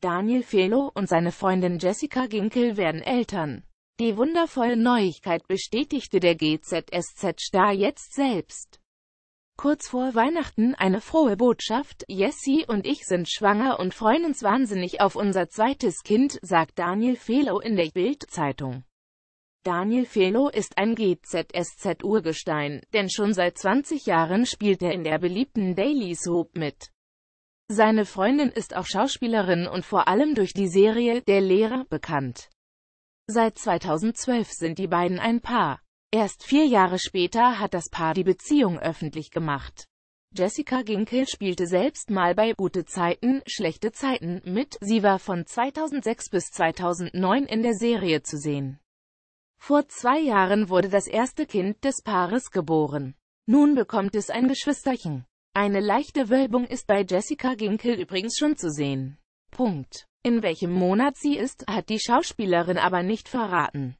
Daniel Felo und seine Freundin Jessica Ginkel werden Eltern. Die wundervolle Neuigkeit bestätigte der GZSZ-Star jetzt selbst. Kurz vor Weihnachten eine frohe Botschaft, Jessie und ich sind schwanger und freuen uns wahnsinnig auf unser zweites Kind, sagt Daniel Felo in der Bild-Zeitung. Daniel Felo ist ein GZSZ-Urgestein, denn schon seit 20 Jahren spielt er in der beliebten Daily Soap mit. Seine Freundin ist auch Schauspielerin und vor allem durch die Serie Der Lehrer bekannt. Seit 2012 sind die beiden ein Paar. Erst vier Jahre später hat das Paar die Beziehung öffentlich gemacht. Jessica Ginkel spielte selbst mal bei Gute Zeiten, Schlechte Zeiten mit, sie war von 2006 bis 2009 in der Serie zu sehen. Vor zwei Jahren wurde das erste Kind des Paares geboren. Nun bekommt es ein Geschwisterchen. Eine leichte Wölbung ist bei Jessica Ginkel übrigens schon zu sehen. Punkt. In welchem Monat sie ist, hat die Schauspielerin aber nicht verraten.